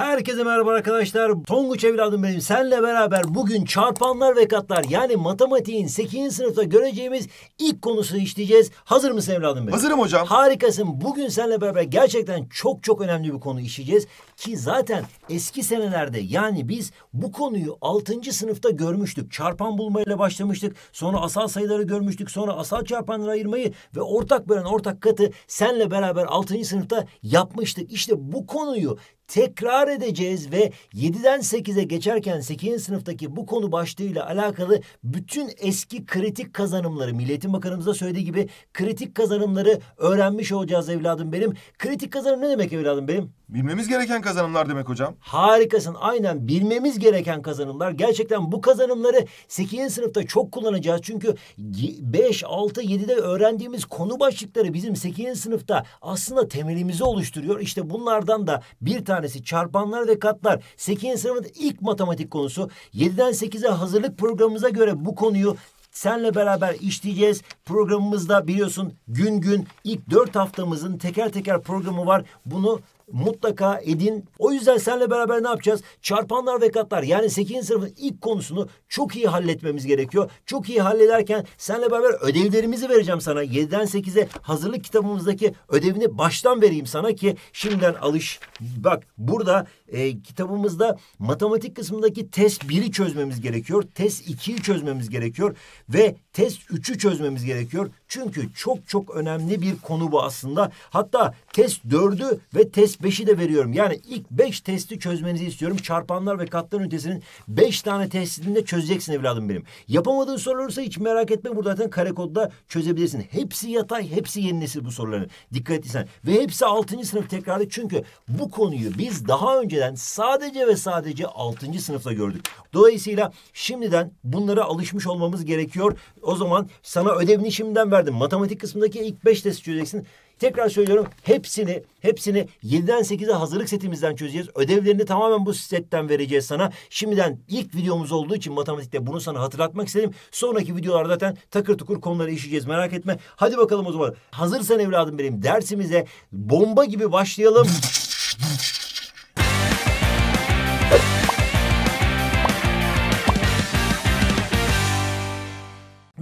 Herkese merhaba arkadaşlar. Tonguç evladım benim. Senle beraber bugün çarpanlar ve katlar yani matematiğin 8. sınıfta göreceğimiz ilk konusunu işleyeceğiz. Hazır mısın evladım benim? Hazırım hocam. Harikasın. Bugün senle beraber gerçekten çok çok önemli bir konu işleyeceğiz. Ki zaten eski senelerde yani biz bu konuyu 6. sınıfta görmüştük. Çarpan bulmayla başlamıştık. Sonra asal sayıları görmüştük. Sonra asal çarpanları ayırmayı ve ortak bölen ortak katı senle beraber 6. sınıfta yapmıştık. İşte bu konuyu tekrar edeceğiz ve 7'den 8'e geçerken 8. sınıftaki bu konu başlığıyla alakalı bütün eski kritik kazanımları Milliyetin Bakanımıza söylediği gibi kritik kazanımları öğrenmiş olacağız evladım benim. Kritik kazanım ne demek evladım benim? Bilmemiz gereken kazanımlar demek hocam. Harikasın. Aynen bilmemiz gereken kazanımlar. Gerçekten bu kazanımları 8. sınıfta çok kullanacağız. Çünkü 5, 6, 7'de öğrendiğimiz konu başlıkları bizim 8. sınıfta aslında temelimizi oluşturuyor. İşte bunlardan da bir tanesi çarpanlar ve katlar. 8. sınıfın ilk matematik konusu. 7'den 8'e hazırlık programımıza göre bu konuyu senle beraber işleyeceğiz. Programımızda biliyorsun gün gün ilk dört haftamızın teker teker programı var. Bunu mutlaka edin. O yüzden seninle beraber ne yapacağız? Çarpanlar ve katlar yani 8. sınıfın ilk konusunu çok iyi halletmemiz gerekiyor. Çok iyi hallederken seninle beraber ödevlerimizi vereceğim sana. 7'den 8'e hazırlık kitabımızdaki ödevini baştan vereyim sana ki şimdiden alış. Bak burada e, kitabımızda matematik kısmındaki test 1'i çözmemiz gerekiyor. Test 2'yi çözmemiz gerekiyor. Ve test 3'ü çözmemiz gerekiyor. Çünkü çok çok önemli bir konu bu aslında. Hatta test 4'ü ve test 5'i de veriyorum. Yani ilk 5 testi çözmenizi istiyorum. Çarpanlar ve katların ünitesinin 5 tane testini de çözeceksin evladım benim. Yapamadığın soru olursa hiç merak etme. Burada zaten kare kodda çözebilirsin. Hepsi yatay, hepsi yeni nesil bu soruların. Dikkat etsen. Ve hepsi 6. sınıf tekrarı. Çünkü bu konuyu biz daha önce önceden sadece ve sadece 6. sınıfta gördük. Dolayısıyla şimdiden bunlara alışmış olmamız gerekiyor. O zaman sana ödevini şimdiden verdim. Matematik kısmındaki ilk 5 test çözeceksin. Tekrar söylüyorum hepsini hepsini 7'den 8'e hazırlık setimizden çözeceğiz. Ödevlerini tamamen bu setten vereceğiz sana. Şimdiden ilk videomuz olduğu için matematikte bunu sana hatırlatmak istedim. Sonraki videolarda zaten takır tukur konuları işleyeceğiz merak etme. Hadi bakalım o zaman hazırsan evladım benim dersimize bomba gibi başlayalım.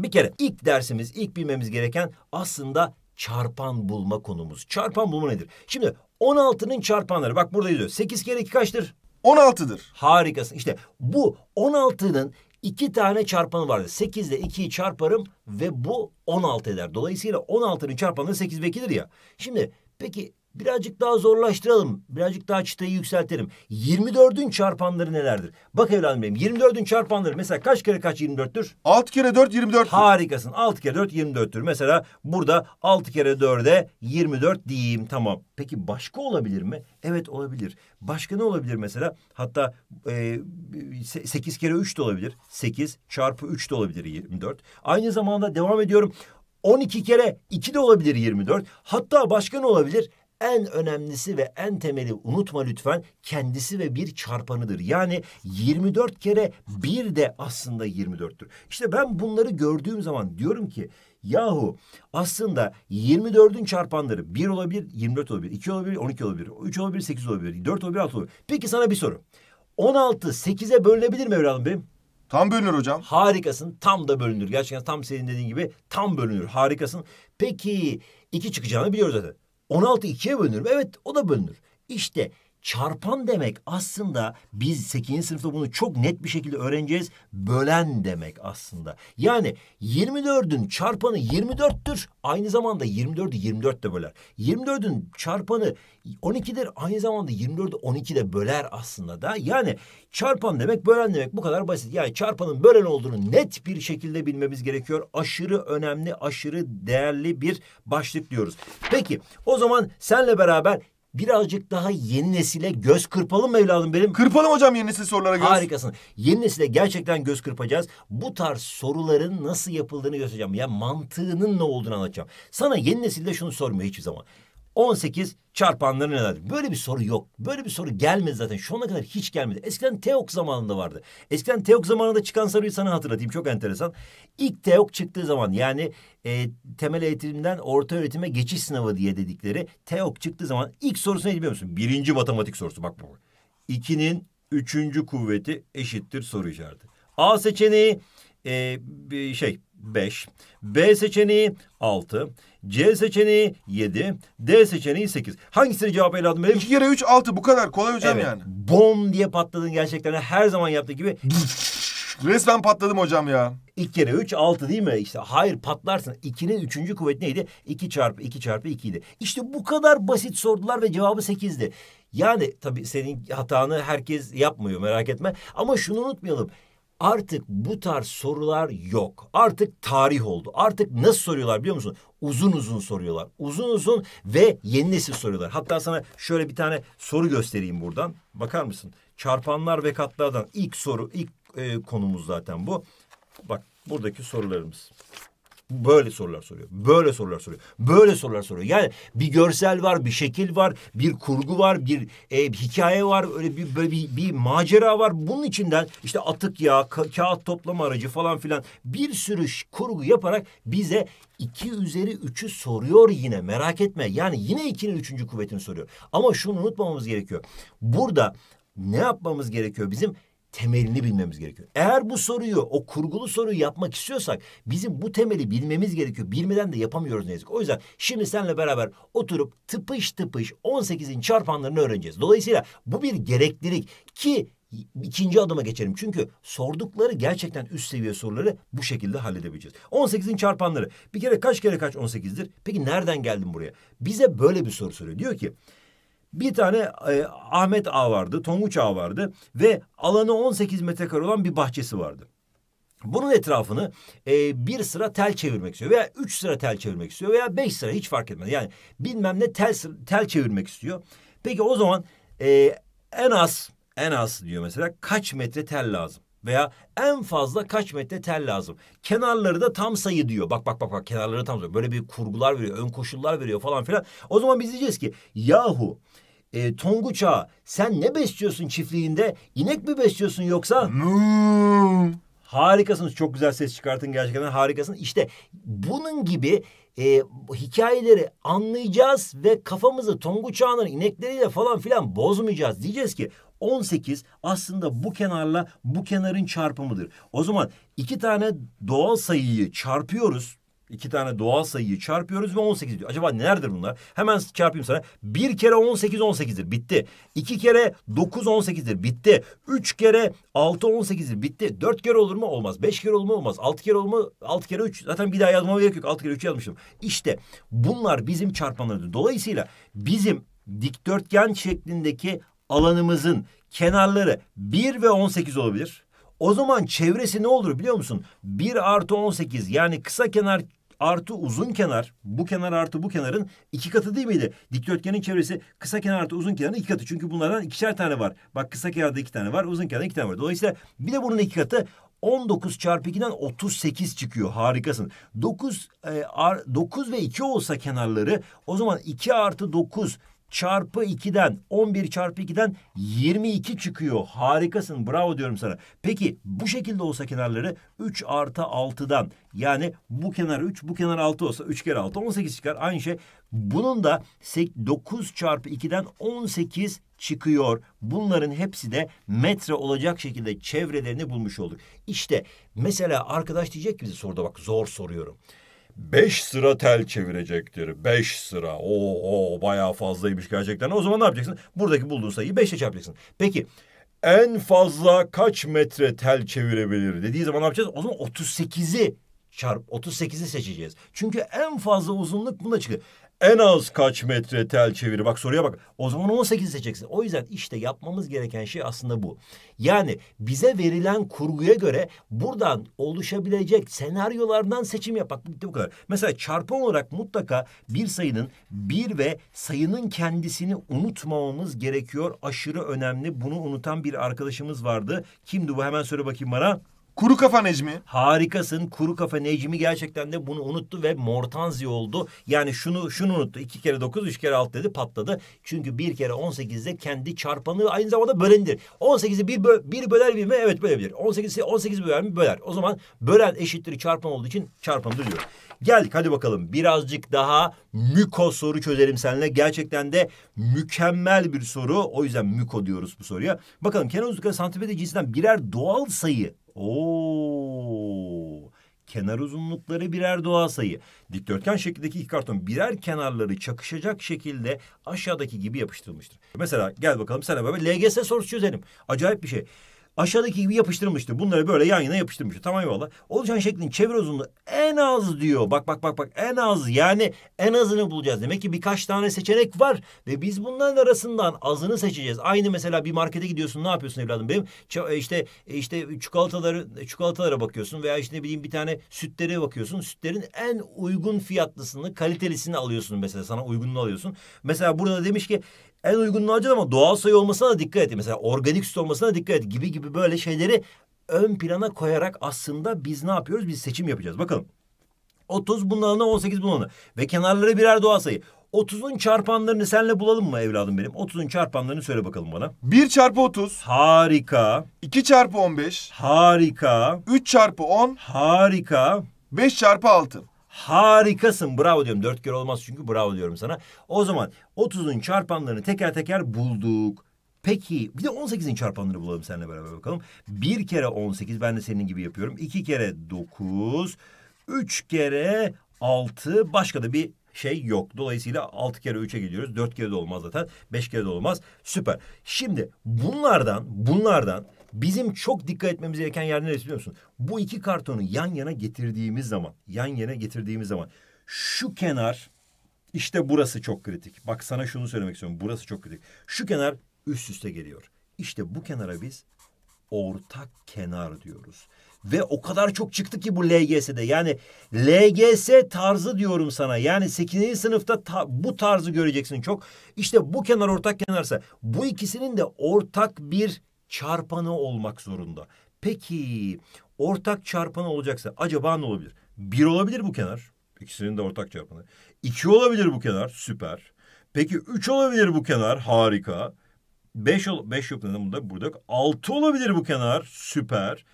Bir kere ilk dersimiz, ilk bilmemiz gereken aslında çarpan bulma konumuz. Çarpan bulma nedir? Şimdi 16'nın çarpanları bak burada diyor. 8 kere 2 kaçtır? 16'dır. Harikasın. İşte bu 16'nın iki tane çarpanı vardır. 8 ile 2'yi çarparım ve bu 16 eder. Dolayısıyla 16'nın çarpanı 8 ve 2'dir ya. Şimdi peki birazcık daha zorlaştıralım. Birazcık daha çıtayı yükseltelim. 24'ün çarpanları nelerdir? Bak evladım benim 24'ün çarpanları mesela kaç kere kaç 24'tür? 6 kere 4 24. Harikasın. 6 kere 4 24'tür. Mesela burada 6 kere 4'e 24 diyeyim. Tamam. Peki başka olabilir mi? Evet olabilir. Başka ne olabilir mesela? Hatta e, 8 kere 3 de olabilir. 8 çarpı 3 de olabilir 24. Aynı zamanda devam ediyorum. 12 kere 2 de olabilir 24. Hatta başka ne olabilir? en önemlisi ve en temeli unutma lütfen kendisi ve bir çarpanıdır. Yani 24 kere bir de aslında 24'tür. İşte ben bunları gördüğüm zaman diyorum ki yahu aslında 24'ün çarpanları 1 olabilir, 24 olabilir, 2 olabilir, 12 olabilir, 3 olabilir, 8 olabilir, 4 olabilir, 6 olabilir. Peki sana bir soru. 16 8'e bölünebilir mi evladım benim? Tam bölünür hocam. Harikasın. Tam da bölünür. Gerçekten tam senin dediğin gibi tam bölünür. Harikasın. Peki iki çıkacağını biliyoruz zaten. 16 ikiye bölünür mü? Evet o da bölünür. İşte Çarpan demek aslında biz 8. sınıfta bunu çok net bir şekilde öğreneceğiz. Bölen demek aslında. Yani 24'ün çarpanı 24'tür. Aynı zamanda 24'ü 24 de böler. 24'ün çarpanı 12'dir. Aynı zamanda 24'ü 12 de böler aslında da. Yani çarpan demek bölen demek bu kadar basit. Yani çarpanın bölen olduğunu net bir şekilde bilmemiz gerekiyor. Aşırı önemli, aşırı değerli bir başlık diyoruz. Peki o zaman senle beraber birazcık daha yeni nesile göz kırpalım evladım benim? Kırpalım hocam yeni nesil sorulara göz. Harikasın. Yeni nesile gerçekten göz kırpacağız. Bu tarz soruların nasıl yapıldığını göstereceğim. Ya mantığının ne olduğunu anlatacağım. Sana yeni nesilde şunu sormuyor hiçbir zaman. 18 çarpanları nelerdir? Böyle bir soru yok. Böyle bir soru gelmedi zaten. Şu ana kadar hiç gelmedi. Eskiden Teok zamanında vardı. Eskiden Teok zamanında çıkan soruyu sana hatırlatayım. Çok enteresan. İlk Teok çıktığı zaman yani e, temel eğitimden orta öğretime geçiş sınavı diye dedikleri Teok çıktığı zaman ilk sorusu ne biliyor musun? Birinci matematik sorusu bak bu. İkinin üçüncü kuvveti eşittir soru işareti. A seçeneği e, şey 5. B seçeneği 6. C seçeneği 7. D seçeneği 8. Hangisini cevap evladım benim? 2 kere 3 6 bu kadar kolay hocam evet. yani. Bom diye patladın gerçekten her zaman yaptığı gibi. Resmen patladım hocam ya. İlk kere üç altı değil mi? İşte hayır patlarsın. 2'nin üçüncü kuvvet neydi? İki çarpı iki çarpı idi İşte bu kadar basit sordular ve cevabı sekizdi. Yani tabii senin hatanı herkes yapmıyor merak etme. Ama şunu unutmayalım. Artık bu tarz sorular yok. Artık tarih oldu. Artık nasıl soruyorlar biliyor musun? Uzun uzun soruyorlar. Uzun uzun ve yeni nesil soruyorlar. Hatta sana şöyle bir tane soru göstereyim buradan. Bakar mısın? Çarpanlar ve katlardan ilk soru, ilk e, konumuz zaten bu. Bak buradaki sorularımız böyle sorular soruyor. Böyle sorular soruyor. Böyle sorular soruyor. Yani bir görsel var, bir şekil var, bir kurgu var, bir e, bir hikaye var, öyle bir böyle bir, bir macera var. Bunun içinden işte atık ya, ka- kağıt toplama aracı falan filan bir sürü kurgu yaparak bize iki üzeri üçü soruyor yine merak etme. Yani yine ikinin üçüncü kuvvetini soruyor. Ama şunu unutmamamız gerekiyor. Burada ne yapmamız gerekiyor? Bizim temelini bilmemiz gerekiyor. Eğer bu soruyu, o kurgulu soruyu yapmak istiyorsak bizim bu temeli bilmemiz gerekiyor. Bilmeden de yapamıyoruz ne yazık. O yüzden şimdi seninle beraber oturup tıpış tıpış 18'in çarpanlarını öğreneceğiz. Dolayısıyla bu bir gereklilik ki ikinci adıma geçelim. Çünkü sordukları gerçekten üst seviye soruları bu şekilde halledebileceğiz. 18'in çarpanları. Bir kere kaç kere kaç 18'dir? Peki nereden geldim buraya? Bize böyle bir soru soruyor. Diyor ki bir tane e, Ahmet ağ vardı, Tonguç ağ vardı ve alanı 18 metrekare olan bir bahçesi vardı. Bunun etrafını e, bir sıra tel çevirmek istiyor veya üç sıra tel çevirmek istiyor veya beş sıra hiç fark etmez. Yani bilmem ne tel, tel çevirmek istiyor. Peki o zaman e, en az en az diyor mesela kaç metre tel lazım? veya en fazla kaç metre tel lazım. Kenarları da tam sayı diyor. Bak bak bak bak kenarları tam sayı. Böyle bir kurgular veriyor, ön koşullar veriyor falan filan. O zaman biz diyeceğiz ki yahu e, Tonguç Ağa sen ne besliyorsun çiftliğinde? İnek mi besliyorsun yoksa? Harikasınız. Çok güzel ses çıkartın gerçekten harikasınız. İşte bunun gibi e, hikayeleri anlayacağız ve kafamızı Tonguç Ağa'nın inekleriyle falan filan bozmayacağız. Diyeceğiz ki 18 aslında bu kenarla bu kenarın çarpımıdır. O zaman iki tane doğal sayıyı çarpıyoruz. İki tane doğal sayıyı çarpıyoruz ve 18 diyor. Acaba nelerdir bunlar? Hemen çarpayım sana. Bir kere 18 18'dir. Bitti. İki kere 9 18'dir. Bitti. Üç kere 6 18'dir. Bitti. Dört kere olur mu? Olmaz. Beş kere olur mu? Olmaz. Altı kere olur mu? Altı kere üç. Zaten bir daha yazmama gerek yok. Altı kere üç yazmıştım. İşte bunlar bizim çarpmalarıdır. Dolayısıyla bizim dikdörtgen şeklindeki alanımızın kenarları 1 ve 18 olabilir. O zaman çevresi ne olur biliyor musun? 1 artı 18 yani kısa kenar artı uzun kenar bu kenar artı bu kenarın iki katı değil miydi? Dikdörtgenin çevresi kısa kenar artı uzun kenarın iki katı. Çünkü bunlardan ikişer tane var. Bak kısa kenarda iki tane var uzun kenarda iki tane var. Dolayısıyla bir de bunun iki katı 19 çarpı 2'den 38 çıkıyor. Harikasın. 9, e, ar, 9 ve 2 olsa kenarları o zaman 2 artı 9 çarpı 2'den 11 çarpı 2'den 22 çıkıyor. Harikasın bravo diyorum sana. Peki bu şekilde olsa kenarları 3 artı 6'dan yani bu kenar 3 bu kenar 6 olsa 3 kere 6 18 çıkar aynı şey. Bunun da 9 çarpı 2'den 18 çıkıyor. Bunların hepsi de metre olacak şekilde çevrelerini bulmuş olduk. İşte mesela arkadaş diyecek ki bize soruda bak zor soruyorum beş sıra tel çevirecektir. Beş sıra. Oo, oo bayağı fazlaymış gerçekten. O zaman ne yapacaksın? Buradaki bulduğun sayıyı beşle çarpacaksın. Peki en fazla kaç metre tel çevirebilir dediği zaman ne yapacağız? O zaman 38'i çarp 38'i seçeceğiz. Çünkü en fazla uzunluk buna çıkıyor en az kaç metre tel çeviri? Bak soruya bak. O zaman 18 seçeceksin. O yüzden işte yapmamız gereken şey aslında bu. Yani bize verilen kurguya göre buradan oluşabilecek senaryolardan seçim yapmak bu kadar. Mesela çarpan olarak mutlaka bir sayının bir ve sayının kendisini unutmamamız gerekiyor. Aşırı önemli. Bunu unutan bir arkadaşımız vardı. Kimdi bu? Hemen söyle bakayım bana. Kuru Kafa Necmi. Harikasın. Kuru Kafa Necmi gerçekten de bunu unuttu ve Mortanzi oldu. Yani şunu şunu unuttu. İki kere dokuz, üç kere alt dedi patladı. Çünkü bir kere on sekizde kendi çarpanı aynı zamanda bölendir. On sekizi bir, bö bir böler bir mi? Evet bölebilir. On sekizi on sekiz böler mi? Böler. O zaman bölen eşittir çarpan olduğu için çarpanı diyor. Geldik hadi bakalım. Birazcık daha müko soru çözelim seninle. Gerçekten de mükemmel bir soru. O yüzden müko diyoruz bu soruya. Bakalım kenar uzunlukları santimetre cinsinden birer doğal sayı Oo! Kenar uzunlukları birer doğal sayı. Dikdörtgen şeklindeki iki karton birer kenarları çakışacak şekilde aşağıdaki gibi yapıştırılmıştır. Mesela gel bakalım sen beraber LGS sorusu çözelim. Acayip bir şey. Aşağıdaki gibi yapıştırmıştır. Bunları böyle yan yana yapıştırmıştır. Tamam eyvallah. Oluşan şeklin çevir uzunluğu en az diyor. Bak bak bak bak en az yani en azını bulacağız. Demek ki birkaç tane seçenek var. Ve biz bunların arasından azını seçeceğiz. Aynı mesela bir markete gidiyorsun ne yapıyorsun evladım benim? E, işte e, işte çikolataları e, çikolatalara bakıyorsun veya işte ne bileyim bir tane sütlere bakıyorsun. Sütlerin en uygun fiyatlısını, kalitelisini alıyorsun mesela. Sana uygununu alıyorsun. Mesela burada demiş ki en uygununu harcadı ama doğal sayı olmasına da dikkat et. Mesela organik süt olmasına da dikkat et gibi gibi böyle şeyleri ön plana koyarak aslında biz ne yapıyoruz? Biz seçim yapacağız. Bakalım. 30 bunun 18 bunun Ve kenarları birer doğal sayı. 30'un çarpanlarını senle bulalım mı evladım benim? 30'un çarpanlarını söyle bakalım bana. 1 çarpı 30. Harika. 2 çarpı 15. Harika. 3 çarpı 10. Harika. 5 çarpı 6. Harikasın bravo diyorum. Dört kere olmaz çünkü bravo diyorum sana. O zaman 30'un çarpanlarını teker teker bulduk. Peki bir de 18'in çarpanlarını bulalım seninle beraber bakalım. Bir kere 18 ben de senin gibi yapıyorum. İki kere 9, üç kere 6 başka da bir şey yok. Dolayısıyla 6 kere 3'e gidiyoruz. 4 kere de olmaz zaten. 5 kere de olmaz. Süper. Şimdi bunlardan bunlardan Bizim çok dikkat etmemiz gereken yer neresi biliyor musun? Bu iki kartonu yan yana getirdiğimiz zaman, yan yana getirdiğimiz zaman şu kenar işte burası çok kritik. Bak sana şunu söylemek istiyorum. Burası çok kritik. Şu kenar üst üste geliyor. İşte bu kenara biz ortak kenar diyoruz. Ve o kadar çok çıktı ki bu LGS'de. Yani LGS tarzı diyorum sana. Yani 8. sınıfta ta bu tarzı göreceksin çok. İşte bu kenar ortak kenarsa bu ikisinin de ortak bir çarpanı olmak zorunda. Peki ortak çarpanı olacaksa acaba ne olabilir? Bir olabilir bu kenar. İkisinin de ortak çarpanı. İki olabilir bu kenar. Süper. Peki üç olabilir bu kenar. Harika. Beş, ol, beş yok neden burada? Burada. Altı olabilir bu kenar. Süper.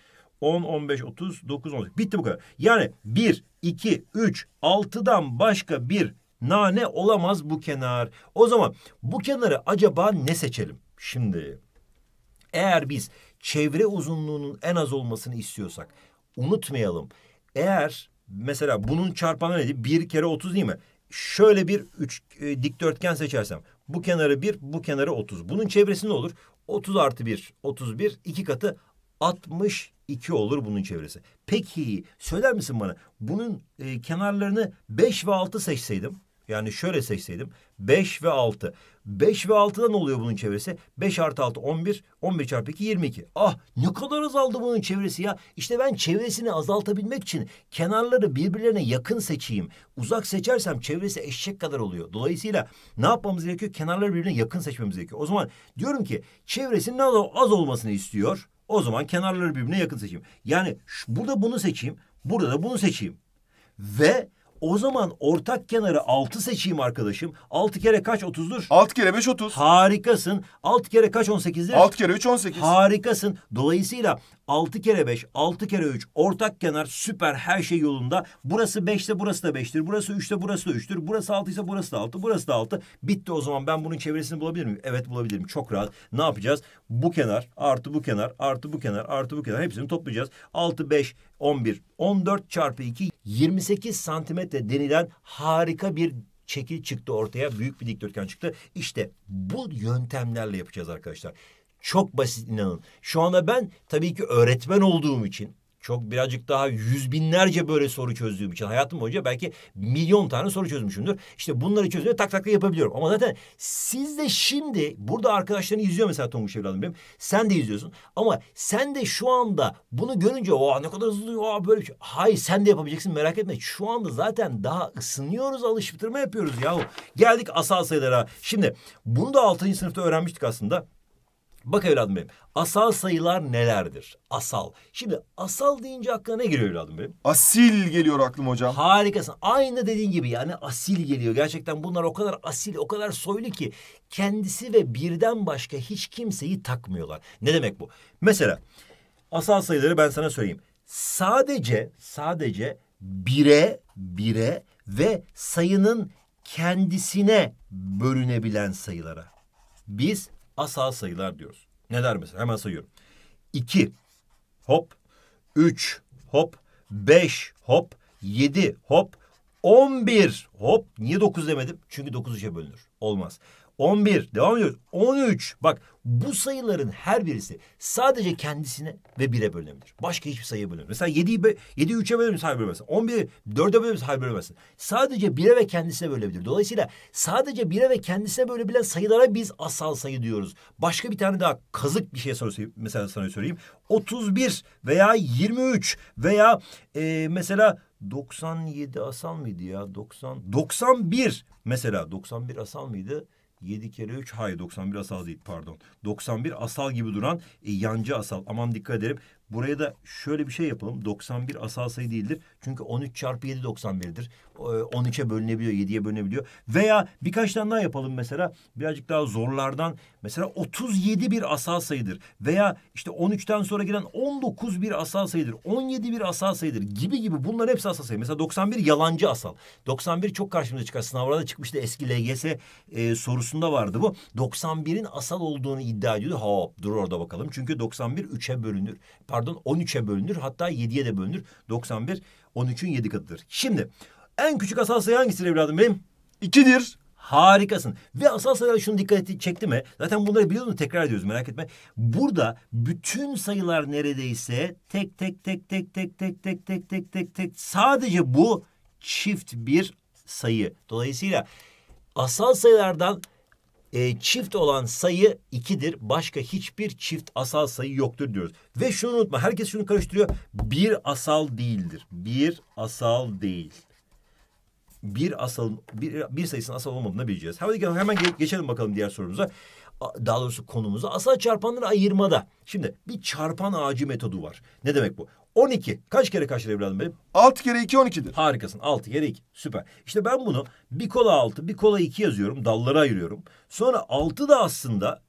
On, on beş, otuz, dokuz 10. Bitti bu kadar. Yani bir, iki, üç, altıdan başka bir nane olamaz bu kenar. O zaman bu kenarı acaba ne seçelim? Şimdi eğer biz çevre uzunluğunun en az olmasını istiyorsak unutmayalım. Eğer mesela bunun çarpanı nedir? Bir kere otuz değil mi? Şöyle bir üç, e, dikdörtgen seçersem bu kenarı bir, bu kenarı otuz. Bunun çevresi ne olur? Otuz artı bir, otuz bir, iki katı altmış iki olur bunun çevresi. Peki söyler misin bana bunun e, kenarlarını beş ve altı seçseydim yani şöyle seçseydim 5 ve 6. 5 ve 6'dan oluyor bunun çevresi. 5 artı 6 11, 11 çarpı 2 22. Ah ne kadar azaldı bunun çevresi ya. İşte ben çevresini azaltabilmek için kenarları birbirlerine yakın seçeyim. Uzak seçersem çevresi eşek kadar oluyor. Dolayısıyla ne yapmamız gerekiyor? Kenarları birbirine yakın seçmemiz gerekiyor. O zaman diyorum ki çevresinin az olmasını istiyor. O zaman kenarları birbirine yakın seçeyim. Yani burada bunu seçeyim, burada da bunu seçeyim. Ve o zaman ortak kenarı altı seçeyim arkadaşım. Altı kere kaç 30'dur? Altı kere beş otuz. Harikasın. Altı kere kaç 18'dir? Altı kere üç on sekiz. Harikasın. Dolayısıyla 6 kere 5, 6 kere 3, ortak kenar süper her şey yolunda. Burası 5'te burası da 5'tir. Burası 3'te burası da 3'tür. Burası 6 ise burası da 6, burası da 6. Bitti o zaman ben bunun çevresini bulabilir miyim? Evet bulabilirim. Çok rahat. Ne yapacağız? Bu kenar artı bu kenar artı bu kenar artı bu kenar hepsini toplayacağız. 6, 5, 11, 14 çarpı 2 28 santimetre denilen harika bir çekil çıktı ortaya. Büyük bir dikdörtgen çıktı. İşte bu yöntemlerle yapacağız arkadaşlar. Çok basit inanın. Şu anda ben tabii ki öğretmen olduğum için çok birazcık daha yüz binlerce böyle soru çözdüğüm için hayatım boyunca belki milyon tane soru çözmüşümdür. İşte bunları çözmeye tak takla yapabiliyorum. Ama zaten siz de şimdi burada arkadaşlarını izliyor mesela Tomuş evladım benim. Sen de izliyorsun. Ama sen de şu anda bunu görünce o ne kadar hızlı o böyle bir şey. Hayır sen de yapabileceksin merak etme. Şu anda zaten daha ısınıyoruz alıştırma yapıyoruz yahu. Geldik asal sayılara. Şimdi bunu da altıncı sınıfta öğrenmiştik aslında. Bak evladım benim. Asal sayılar nelerdir? Asal. Şimdi asal deyince aklına ne geliyor evladım benim? Asil geliyor aklım hocam. Harikasın. Aynı dediğin gibi yani asil geliyor. Gerçekten bunlar o kadar asil, o kadar soylu ki kendisi ve birden başka hiç kimseyi takmıyorlar. Ne demek bu? Mesela asal sayıları ben sana söyleyeyim. Sadece sadece bire, bire ve sayının kendisine bölünebilen sayılara. Biz asal sayılar diyoruz. Neler mesela? Hemen sayıyorum. 2 hop, 3 hop, 5 hop, 7 hop, 11 hop. Niye 9 demedim? Çünkü 9 3'e bölünür. Olmaz. 11 devam ediyoruz. 13 bak bu sayıların her birisi sadece kendisine ve 1'e bölünebilir. Başka hiçbir sayıya bölünemez. Mesela 7'yi 7'yi 3'e bölünebilir hayır bölünemezsin. 11'i 4'e bölünebilir hayır bölünemezsin. Sadece 1'e ve kendisine bölünebilir. Dolayısıyla sadece 1'e ve kendisine bölünebilen sayılara biz asal sayı diyoruz. Başka bir tane daha kazık bir şey sorusu mesela sana söyleyeyim. 31 veya 23 veya e, mesela 97 asal mıydı ya? 90 91 mesela 91 asal mıydı? 7 kere 3 hayır 91 asal değil pardon. 91 asal gibi duran e, yancı asal. Aman dikkat edelim. Buraya da şöyle bir şey yapalım. 91 asal sayı değildir. Çünkü 13 çarpı 7 91'dir. 13'e bölünebiliyor, 7'ye bölünebiliyor. Veya birkaç tane daha yapalım mesela. Birazcık daha zorlardan. Mesela 37 bir asal sayıdır. Veya işte 13'ten sonra giren 19 bir asal sayıdır. 17 bir asal sayıdır gibi gibi. Bunlar hepsi asal sayı. Mesela 91 yalancı asal. 91 çok karşımıza çıkar. Sınavlarda çıkmıştı. Eski LGS e, sorusunda vardı bu. 91'in asal olduğunu iddia ediyordu. Hop dur orada bakalım. Çünkü 91 3'e bölünür pardon 13'e bölünür hatta 7'ye de bölünür. 91 13'ün 7 katıdır. Şimdi en küçük asal sayı hangisidir evladım benim? 2'dir. Harikasın. Ve asal sayılar şunu dikkat çekti mi? Zaten bunları biliyor biliyorsunuz tekrar ediyoruz merak etme. Burada bütün sayılar neredeyse tek tek tek tek tek tek tek tek tek tek tek sadece bu çift bir sayı. Dolayısıyla asal sayılardan e, çift olan sayı 2'dir. Başka hiçbir çift asal sayı yoktur diyoruz. Ve şunu unutma. Herkes şunu karıştırıyor. Bir asal değildir. Bir asal değil. Bir asal, bir, bir sayısının asal olmadığını bileceğiz. Hadi hemen geçelim bakalım diğer sorumuza. Daha doğrusu konumuza asal çarpanları ayırmada. Şimdi bir çarpan ağacı metodu var. Ne demek bu? 12. Kaç kere kaçtır evladım benim? 6 kere 2 12'dir. Harikasın. 6 kere 2. Süper. İşte ben bunu bir kola 6, bir kola 2 yazıyorum. Dallara ayırıyorum. Sonra 6 da aslında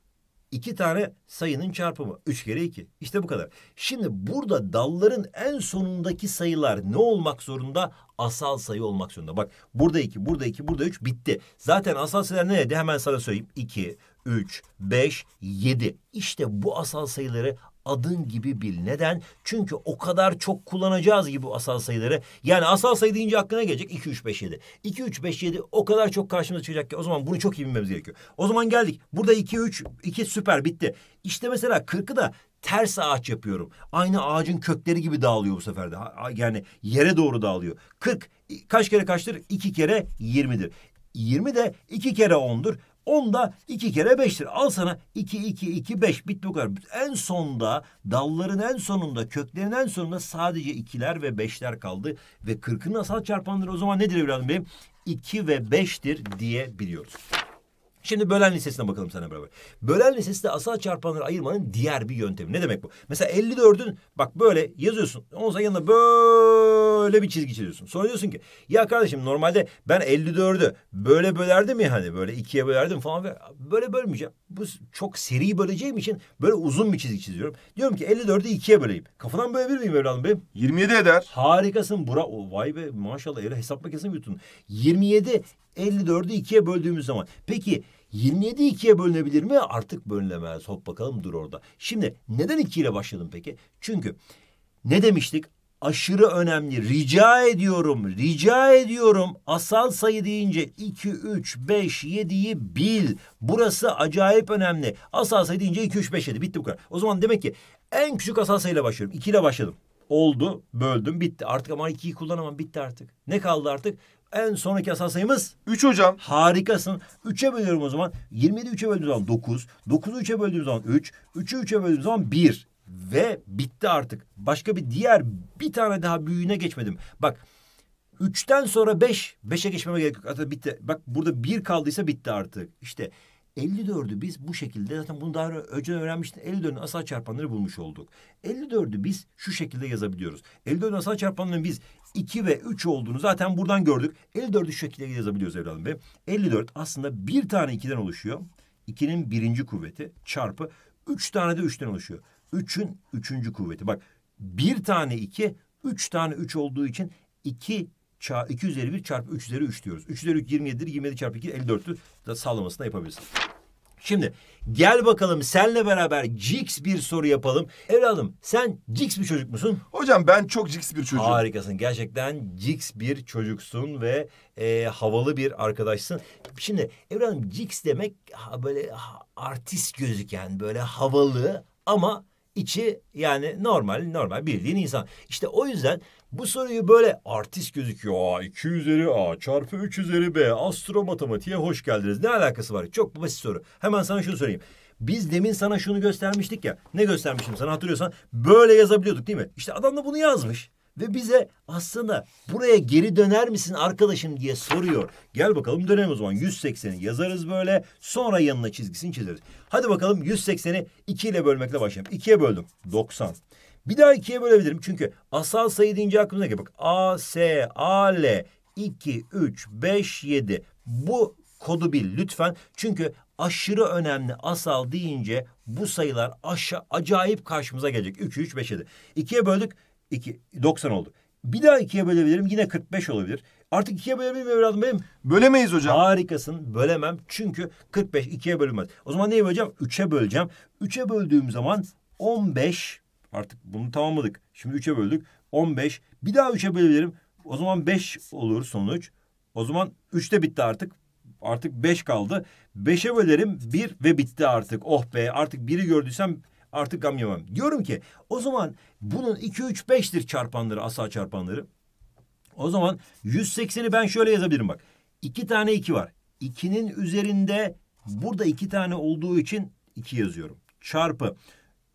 iki tane sayının çarpımı. 3 kere 2. İşte bu kadar. Şimdi burada dalların en sonundaki sayılar ne olmak zorunda? Asal sayı olmak zorunda. Bak burada 2, burada 2, burada 3 bitti. Zaten asal sayılar neydi? Hemen sana söyleyeyim. 2, 3, 5, 7. İşte bu asal sayıları adın gibi bil. Neden? Çünkü o kadar çok kullanacağız gibi asal sayıları. Yani asal sayı deyince aklına gelecek 2, 3, 5, 7. 2, 3, 5, 7 o kadar çok karşımıza çıkacak ki o zaman bunu çok iyi bilmemiz gerekiyor. O zaman geldik. Burada 2, 3, 2 süper bitti. İşte mesela 40'ı da ters ağaç yapıyorum. Aynı ağacın kökleri gibi dağılıyor bu sefer de. Yani yere doğru dağılıyor. 40 kaç kere kaçtır? 2 kere 20'dir. 20 de 2 kere 10'dur da iki kere beştir. Al sana iki, iki, iki, beş. Bitti bu kadar. En sonda dalların en sonunda köklerin en sonunda sadece ikiler ve beşler kaldı. Ve kırkın asal çarpanları o zaman nedir evladım benim? İki ve beştir diye biliyoruz. Şimdi Bölen Lisesi'ne bakalım sana beraber. Bölen Lisesi'de asal çarpanları ayırmanın diğer bir yöntemi. Ne demek bu? Mesela 54'ün bak böyle yazıyorsun. onun yanına böyle bir çizgi çiziyorsun. Sonra diyorsun ki ya kardeşim normalde ben 54'ü böyle bölerdim ya hani böyle ikiye bölerdim falan. Böyle bölmeyeceğim. Bu çok seri böleceğim için böyle uzun bir çizgi çiziyorum. Diyorum ki 54'ü ikiye böleyim. Kafadan bölebilir miyim evladım benim? 27 eder. Harikasın. Bura, vay be maşallah öyle hesap makinesini yuttun. 27 54'ü ikiye böldüğümüz zaman. Peki 27 ikiye bölünebilir mi? Artık bölünemez. Hop bakalım dur orada. Şimdi neden 2 ile başladım peki? Çünkü ne demiştik? Aşırı önemli. Rica ediyorum, rica ediyorum. Asal sayı deyince 2, 3, 5, 7'yi bil. Burası acayip önemli. Asal sayı deyince 2, 3, 5, 7. Bitti bu kadar. O zaman demek ki en küçük asal sayıyla başlıyorum. 2 ile başladım. Oldu, böldüm, bitti. Artık ama 2'yi kullanamam, bitti artık. Ne kaldı artık? En sonraki yasal sayımız? Üç hocam. Harikasın. Üçe bölüyorum o zaman. 27'yi üçe böldüğüm zaman dokuz. Dokuzu üçe böldüğüm zaman üç. Üçü üçe böldüğüm zaman bir. Ve bitti artık. Başka bir diğer bir tane daha büyüğüne geçmedim. Bak üçten sonra beş. Beşe geçmeme gerek yok. Hatta bitti. Bak burada bir kaldıysa bitti artık. İşte 54'ü biz bu şekilde zaten bunu daha önce öğrenmiştin. 54'ün asal çarpanları bulmuş olduk. 54'ü biz şu şekilde yazabiliyoruz. 54'ün asal çarpanlarını biz 2 ve 3 olduğunu zaten buradan gördük. 54'ü şu şekilde yazabiliyoruz evladım benim. 54 aslında bir tane 2'den oluşuyor. 2'nin birinci kuvveti çarpı 3 tane de 3'ten oluşuyor. 3'ün üçüncü kuvveti. Bak bir tane 2, 3 tane 3 olduğu için 2 2 üzeri 1 çarpı 3 üzeri 3 diyoruz. 3 üzeri 3 27'dir. 27 çarpı 2 54'ü Da sağlamasına yapabilirsin. Şimdi gel bakalım senle beraber jiks bir soru yapalım. Evladım sen jiks bir çocuk musun? Hocam ben çok jiks bir çocuğum. Harikasın gerçekten jiks bir çocuksun ve e, havalı bir arkadaşsın. Şimdi evladım jiks demek ha, böyle ha, artist gözüken böyle havalı ama içi yani normal normal bildiğin insan. İşte o yüzden bu soruyu böyle artist gözüküyor. A 2 üzeri A çarpı 3 üzeri B. Astro matematiğe hoş geldiniz. Ne alakası var? Çok basit soru. Hemen sana şunu söyleyeyim. Biz demin sana şunu göstermiştik ya. Ne göstermişim sana hatırlıyorsan. Böyle yazabiliyorduk değil mi? İşte adam da bunu yazmış. Ve bize aslında buraya geri döner misin arkadaşım diye soruyor. Gel bakalım dönelim o zaman. 180'i yazarız böyle. Sonra yanına çizgisini çizeriz. Hadi bakalım 180'i 2 ile bölmekle başlayalım. 2'ye böldüm. 90. Bir daha ikiye bölebilirim. Çünkü asal sayı deyince aklımıza geliyor. Bak A, S, A, L, 2, 3, 5, 7. Bu kodu bil lütfen. Çünkü aşırı önemli asal deyince bu sayılar aşa acayip karşımıza gelecek. 3, 3, 5, 7. İkiye böldük. 2, 90 oldu. Bir daha ikiye bölebilirim. Yine 45 olabilir. Artık ikiye bölebilir miyim evladım benim? Bölemeyiz hocam. Harikasın. Bölemem. Çünkü 45 ikiye bölünmez. O zaman neye böleceğim? 3'e böleceğim. 3'e böldüğüm zaman 15 Artık bunu tamamladık. Şimdi 3'e böldük. 15. Bir daha 3'e bölebilirim. O zaman 5 olur sonuç. O zaman 3 de bitti artık. Artık 5 kaldı. 5'e bölerim 1 ve bitti artık. Oh be artık 1'i gördüysem artık gam yemem. Diyorum ki o zaman bunun 2, 3, 5'tir çarpanları asal çarpanları. O zaman 180'i ben şöyle yazabilirim bak. 2 tane 2 var. 2'nin üzerinde burada 2 tane olduğu için 2 yazıyorum. Çarpı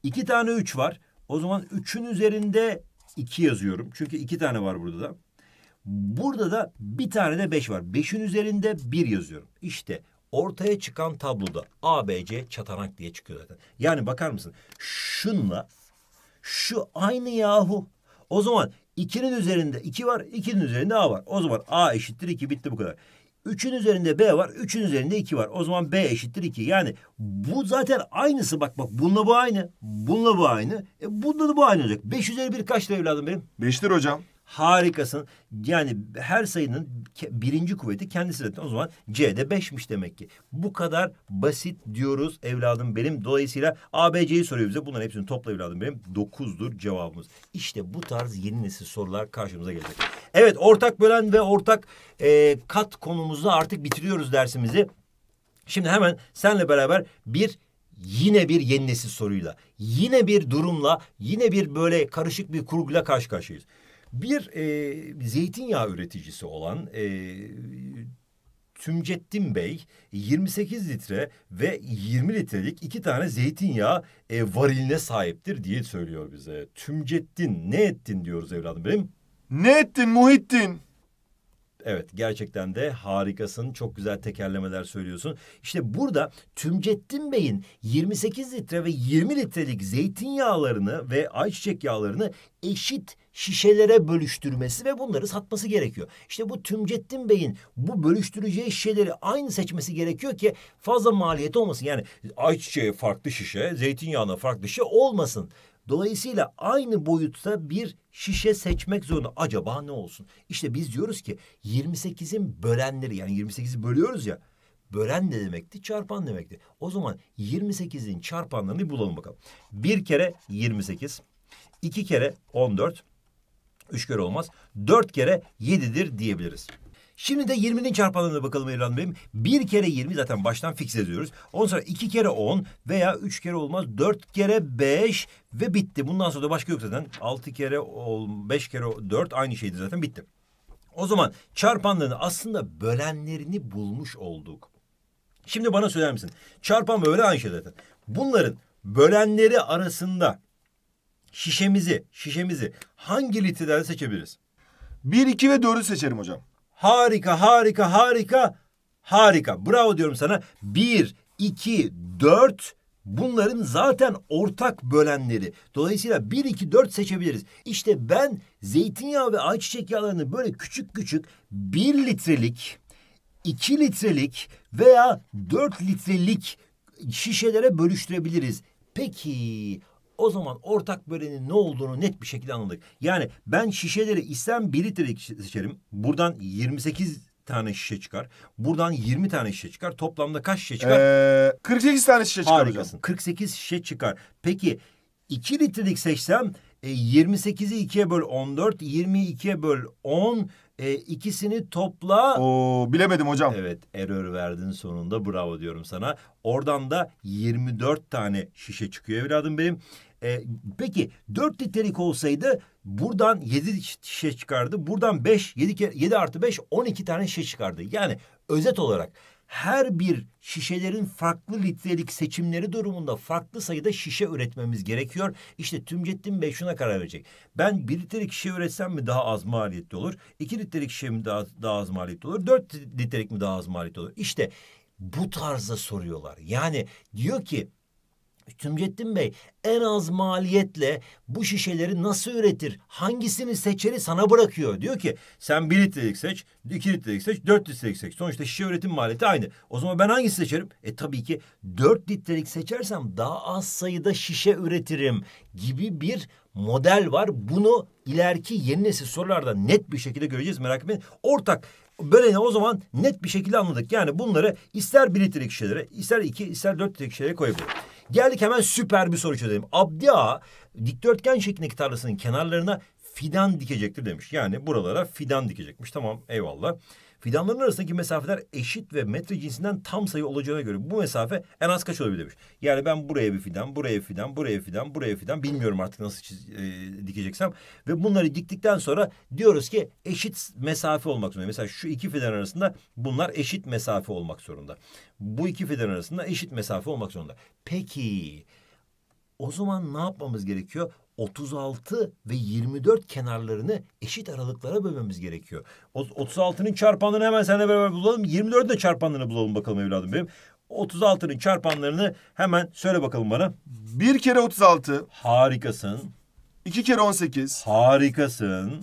2 tane 3 var. O zaman 3'ün üzerinde 2 yazıyorum. Çünkü 2 tane var burada da. Burada da bir tane de 5 beş var. 5'in üzerinde 1 yazıyorum. İşte ortaya çıkan tabloda ABC çatanak diye çıkıyor zaten. Yani bakar mısın? Şunla şu aynı yahu. O zaman 2'nin üzerinde 2 var, 2'nin üzerinde A var. O zaman A eşittir 2 bitti bu kadar. 3'ün üzerinde B var. 3'ün üzerinde 2 var. O zaman B eşittir 2. Yani bu zaten aynısı. Bak bak bununla bu aynı. Bununla bu aynı. E bununla da bu aynı olacak. 5 üzeri 1 kaçtır evladım benim? 5'tir hocam. Harikasın. Yani her sayının birinci kuvveti kendisi zaten. O zaman C'de beşmiş demek ki. Bu kadar basit diyoruz evladım benim. Dolayısıyla ABC'yi soruyor bize. Bunların hepsini topla evladım benim. Dokuzdur cevabımız. İşte bu tarz yeni nesil sorular karşımıza gelecek. Evet ortak bölen ve ortak e, kat konumuzda artık bitiriyoruz dersimizi. Şimdi hemen senle beraber bir yine bir yeni nesil soruyla, yine bir durumla, yine bir böyle karışık bir kurguyla karşı karşıyayız. Bir e, zeytinyağı üreticisi olan e, Tümcettin Bey 28 litre ve 20 litrelik iki tane zeytinyağı e, variline sahiptir diye söylüyor bize. Tümcettin ne ettin diyoruz evladım benim. Ne ettin Muhittin? Evet gerçekten de harikasın. Çok güzel tekerlemeler söylüyorsun. İşte burada Tümcettin Bey'in 28 litre ve 20 litrelik zeytinyağlarını ve ayçiçek yağlarını eşit şişelere bölüştürmesi ve bunları satması gerekiyor. İşte bu Tümcettin Bey'in bu bölüştüreceği şişeleri aynı seçmesi gerekiyor ki fazla maliyeti olmasın. Yani ayçiçeği farklı şişe, zeytinyağına farklı şişe olmasın. Dolayısıyla aynı boyutta bir şişe seçmek zorunda. Acaba ne olsun? İşte biz diyoruz ki 28'in bölenleri yani 28'i bölüyoruz ya. Bölen ne demekti? Çarpan demekti. O zaman 28'in çarpanlarını bulalım bakalım. Bir kere 28, iki kere 14, üç kere olmaz. Dört kere 7'dir diyebiliriz. Şimdi de 20'nin çarpanlarına bakalım Evren Bey'im. Bir kere 20 zaten baştan fix ediyoruz. Ondan sonra iki kere 10 veya üç kere olmaz. Dört kere 5 ve bitti. Bundan sonra da başka yok zaten. Altı kere 5 kere 4 aynı şeydi zaten bitti. O zaman çarpanlarını aslında bölenlerini bulmuş olduk. Şimdi bana söyler misin? Çarpan böyle aynı şey zaten. Bunların bölenleri arasında şişemizi, şişemizi hangi litreden seçebiliriz? 1, 2 ve 4'ü seçerim hocam. Harika, harika, harika, harika. Bravo diyorum sana. Bir, iki, dört. Bunların zaten ortak bölenleri. Dolayısıyla bir, iki, dört seçebiliriz. İşte ben zeytinyağı ve ayçiçek yağlarını böyle küçük küçük bir litrelik, iki litrelik veya dört litrelik şişelere bölüştürebiliriz. Peki o zaman ortak bölenin ne olduğunu net bir şekilde anladık. Yani ben şişeleri istem bir litrelik seçerim. Buradan 28 tane şişe çıkar. Buradan 20 tane şişe çıkar. Toplamda kaç şişe çıkar? Ee, 48 tane şişe çıkar Harikasın. hocam. 48 şişe çıkar. Peki 2 litrelik seçsem e, 28'i 2'ye böl 14, 20'yi 2'ye böl 10, e, ikisini topla. Oo, bilemedim hocam. Evet error verdin sonunda bravo diyorum sana. Oradan da 24 tane şişe çıkıyor evladım benim. E, peki 4 litrelik olsaydı buradan 7 şişe çıkardı. Buradan 5, 7, 7 artı 5 12 tane şişe çıkardı. Yani özet olarak her bir şişelerin farklı litrelik seçimleri durumunda farklı sayıda şişe üretmemiz gerekiyor. İşte Tümcettin Bey şuna karar verecek. Ben bir litrelik şişe üretsem mi daha az maliyetli olur? İki litrelik şişe mi daha, daha az maliyetli olur? Dört litrelik mi daha az maliyetli olur? İşte bu tarzda soruyorlar. Yani diyor ki Hüsnücettin Bey en az maliyetle bu şişeleri nasıl üretir? Hangisini seçeri sana bırakıyor. Diyor ki sen bir litrelik seç, iki litrelik seç, dört litrelik seç. Sonuçta şişe üretim maliyeti aynı. O zaman ben hangisi seçerim? E tabii ki dört litrelik seçersem daha az sayıda şişe üretirim gibi bir model var. Bunu ileriki yeni nesil sorularda net bir şekilde göreceğiz merak etmeyin. Ortak Böyle ne? o zaman net bir şekilde anladık. Yani bunları ister bir litrelik şişelere, ister iki, ister dört litrelik şişelere koyabiliriz. Geldik hemen süper bir soru çözelim. Abdi Ağa dikdörtgen şeklindeki tarlasının kenarlarına fidan dikecektir demiş. Yani buralara fidan dikecekmiş. Tamam eyvallah. Fidanların arasındaki mesafeler eşit ve metre cinsinden tam sayı olacağına göre bu mesafe en az kaç olabilir demiş. Yani ben buraya bir fidan, buraya bir fidan, buraya bir fidan, buraya bir fidan bilmiyorum artık nasıl çiz, e, dikeceksem. Ve bunları diktikten sonra diyoruz ki eşit mesafe olmak zorunda. Mesela şu iki fidan arasında bunlar eşit mesafe olmak zorunda. Bu iki fidan arasında eşit mesafe olmak zorunda. Peki o zaman ne yapmamız gerekiyor? 36 ve 24 kenarlarını eşit aralıklara bölmemiz gerekiyor. 36'nın çarpanını hemen seninle beraber bulalım. 24'ün de çarpanlarını bulalım bakalım evladım benim. 36'nın çarpanlarını hemen söyle bakalım bana. 1 kere 36. Harikasın. 2 kere 18. Harikasın.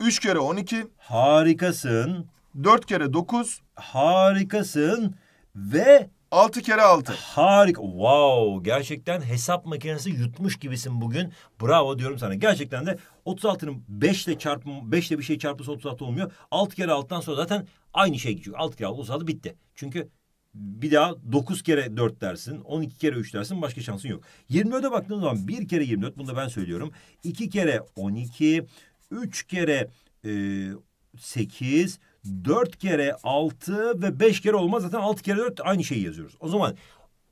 3 kere 12. Harikasın. 4 kere 9. Harikasın. Ve Altı kere altı. Harika. Wow. Gerçekten hesap makinesi yutmuş gibisin bugün. Bravo diyorum sana. Gerçekten de 36'nın 5 ile çarpı 5 ile bir şey çarpısı 36 olmuyor. 6 kere 6'dan sonra zaten aynı şey gidiyor. 6 kere 6 36 bitti. Çünkü bir daha 9 kere 4 dersin, 12 kere 3 dersin başka şansın yok. 24'e baktığın zaman 1 kere 24 bunu da ben söylüyorum. 2 kere 12, 3 kere e, 8, 4 kere 6 ve 5 kere olmaz. Zaten 6 kere 4 aynı şeyi yazıyoruz. O zaman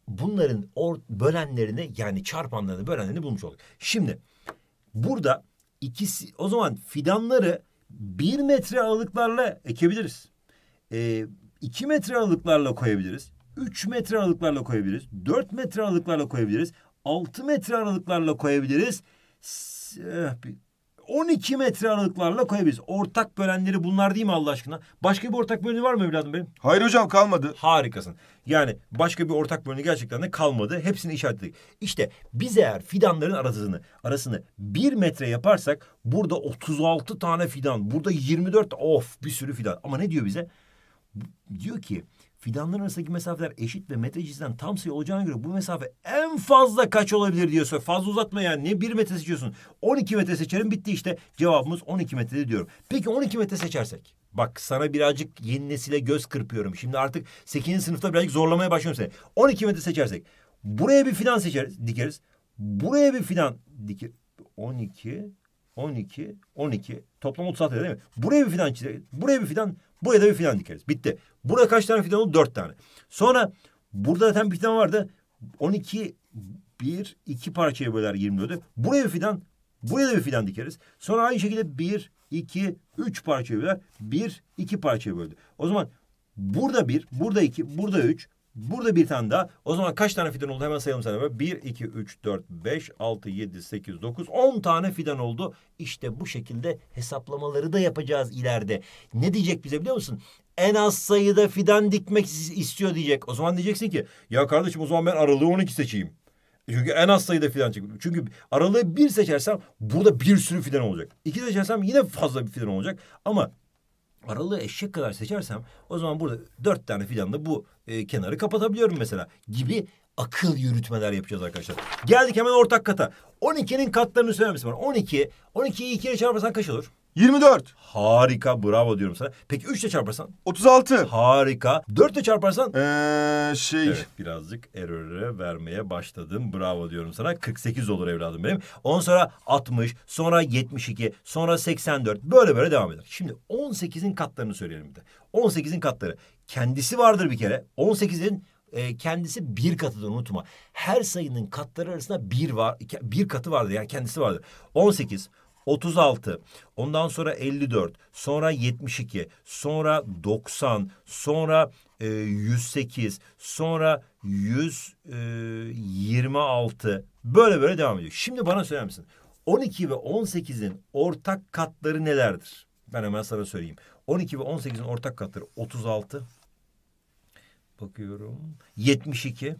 bunların or bölenlerini yani çarpanlarını bölenlerini bulmuş olduk. Şimdi burada ikisi o zaman fidanları bir metre aralıklarla ekebiliriz. E, iki metre aralıklarla koyabiliriz. Üç metre aralıklarla koyabiliriz. Dört metre aralıklarla koyabiliriz. Altı metre aralıklarla koyabiliriz. Eh, 12 metre aralıklarla koyabiliriz. Ortak bölenleri bunlar değil mi Allah aşkına? Başka bir ortak bölünü var mı evladım benim? Hayır hocam kalmadı. Harikasın. Yani başka bir ortak bölünü gerçekten de kalmadı. Hepsini işaretledik. İşte biz eğer fidanların arasını, arasını 1 metre yaparsak burada 36 tane fidan, burada 24 of bir sürü fidan. Ama ne diyor bize? Diyor ki fidanların arasındaki mesafeler eşit ve metre cinsinden tam sayı olacağına göre bu mesafe en fazla kaç olabilir diye sor. Fazla uzatma yani. Niye bir metre seçiyorsun? 12 metre seçerim bitti işte. Cevabımız 12 metre diyorum. Peki 12 metre seçersek? Bak sana birazcık yeni nesile göz kırpıyorum. Şimdi artık 8. sınıfta birazcık zorlamaya başlıyorum seni. 12 metre seçersek. Buraya bir fidan seçeriz, dikeriz. Buraya bir fidan dikir. 12, 12, 12. Toplam 36 değil mi? Buraya bir fidan çizeriz. Buraya bir fidan. Buraya da bir fidan dikeriz. Bitti. Burada kaç tane fidan oldu? Dört tane. Sonra burada zaten bir fidan vardı. On iki, bir, iki parçaya böler 24'ü. Buraya bir fidan, buraya da bir fidan dikeriz. Sonra aynı şekilde bir, iki, üç parçaya böler. Bir, iki parçaya böldü. O zaman burada bir, burada iki, burada üç, Burada bir tane daha. O zaman kaç tane fidan oldu? Hemen sayalım sana. 1, 2, 3, 4, 5, 6, 7, 8, 9, 10 tane fidan oldu. İşte bu şekilde hesaplamaları da yapacağız ileride. Ne diyecek bize biliyor musun? En az sayıda fidan dikmek istiyor diyecek. O zaman diyeceksin ki ya kardeşim o zaman ben aralığı 12 seçeyim. E çünkü en az sayıda fidan çıkıyor. Çünkü aralığı bir seçersem burada bir sürü fidan olacak. İki seçersem yine fazla bir fidan olacak. Ama aralığı eşek kadar seçersem o zaman burada dört tane fidanla bu e, kenarı kapatabiliyorum mesela gibi akıl yürütmeler yapacağız arkadaşlar. Geldik hemen ortak kata. 12'nin katlarını söylemesi var. 12, 12'yi 2 ile çarparsan kaç olur? 24. Harika bravo diyorum sana. Peki 3 ile çarparsan? 36. Harika. 4 ile çarparsan? Ee, şey. Evet, birazcık error'ı vermeye başladım. Bravo diyorum sana. 48 olur evladım benim. Ondan sonra 60, sonra 72, sonra 84. Böyle böyle devam eder. Şimdi 18'in katlarını söyleyelim bir de. 18'in katları. Kendisi vardır bir kere. 18'in e, kendisi bir katıdır unutma. Her sayının katları arasında bir var, bir katı vardır yani kendisi vardır. 18, 18 36. Ondan sonra 54, sonra 72, sonra 90, sonra e, 108, sonra 126 e, böyle böyle devam ediyor. Şimdi bana söyler misin? 12 ve 18'in ortak katları nelerdir? Ben hemen sana söyleyeyim. 12 ve 18'in ortak katları 36. Bakıyorum. 72.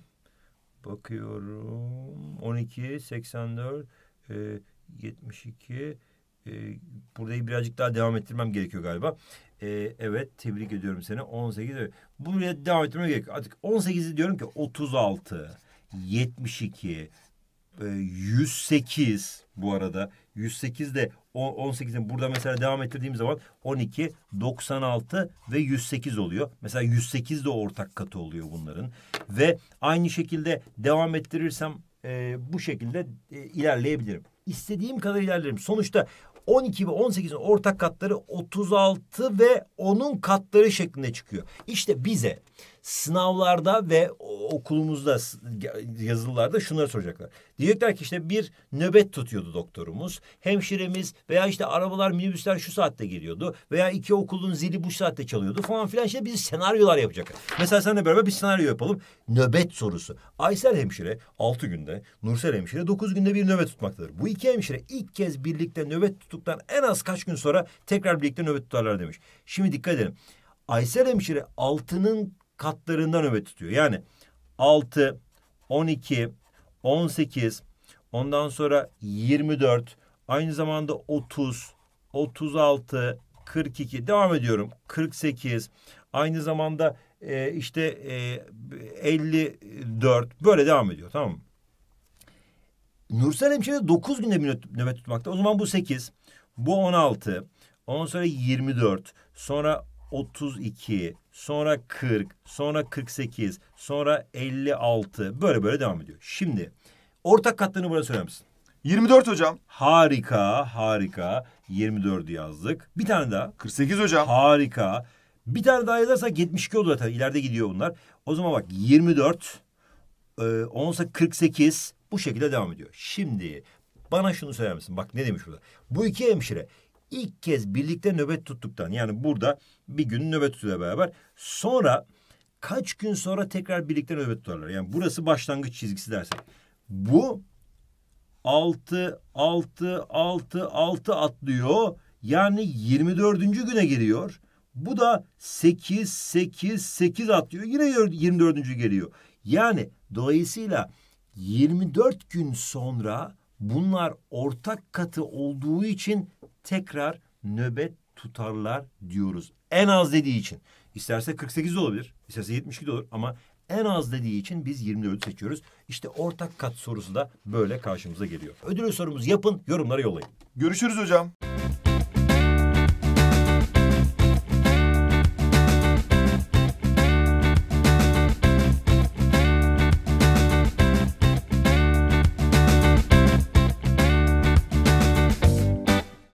Bakıyorum. 12, 84, e, 72 e, ee, burayı birazcık daha devam ettirmem gerekiyor galiba. E, evet tebrik ediyorum seni 18. Evet. Buraya devam ettirmem gerek. Artık 18'i diyorum ki 36, 72, e, 108 bu arada. 108 de 18'in burada mesela devam ettirdiğim zaman 12, 96 ve 108 oluyor. Mesela 108 de ortak katı oluyor bunların. Ve aynı şekilde devam ettirirsem e, bu şekilde e, ilerleyebilirim istediğim kadar ilerlerim. Sonuçta 12 ve 18'in ortak katları 36 ve onun katları şeklinde çıkıyor. İşte bize sınavlarda ve okulumuzda yazılılarda şunları soracaklar. Diyecekler ki işte bir nöbet tutuyordu doktorumuz, hemşiremiz veya işte arabalar minibüsler şu saatte geliyordu veya iki okulun zili bu saatte çalıyordu falan filan işte biz senaryolar yapacaklar. Mesela seninle beraber bir senaryo yapalım. Nöbet sorusu. Aysel hemşire altı günde, Nursel hemşire dokuz günde bir nöbet tutmaktadır. Bu iki hemşire ilk kez birlikte nöbet tuttuktan en az kaç gün sonra tekrar birlikte nöbet tutarlar demiş. Şimdi dikkat edelim. Aysel hemşire altının katlarından nöbet tutuyor. Yani 6, 12, 18, ondan sonra 24, aynı zamanda 30, 36, 42 devam ediyorum. 48, aynı zamanda e, işte e, 54 böyle devam ediyor tamam mı? Nursel Hemşire 9 günde bir nöbet tutmakta. O zaman bu 8, bu 16, ondan sonra 24, sonra 32, sonra 40, sonra 48, sonra 56 böyle böyle devam ediyor. Şimdi ortak katlarını burada söyler misin? 24 hocam. Harika, harika. 24'ü yazdık. Bir tane daha. 48 hocam. Harika. Bir tane daha yazarsak 72 olur zaten. İleride gidiyor bunlar. O zaman bak 24, e, 10'sa 48 bu şekilde devam ediyor. Şimdi bana şunu söyler misin? Bak ne demiş burada. Bu iki hemşire ilk kez birlikte nöbet tuttuktan yani burada bir gün nöbet tutuyor beraber sonra kaç gün sonra tekrar birlikte nöbet tutarlar. Yani burası başlangıç çizgisi dersek. Bu altı altı altı altı atlıyor. Yani 24. güne geliyor. Bu da 8 8 8 atlıyor. Yine 24. geliyor. Yani dolayısıyla 24 gün sonra Bunlar ortak katı olduğu için tekrar nöbet tutarlar diyoruz. En az dediği için. İsterse 48 de olabilir, isterse 72 de olur ama en az dediği için biz 24'ü seçiyoruz. İşte ortak kat sorusu da böyle karşımıza geliyor. Ödül sorumuzu yapın, yorumlara yollayın. Görüşürüz hocam.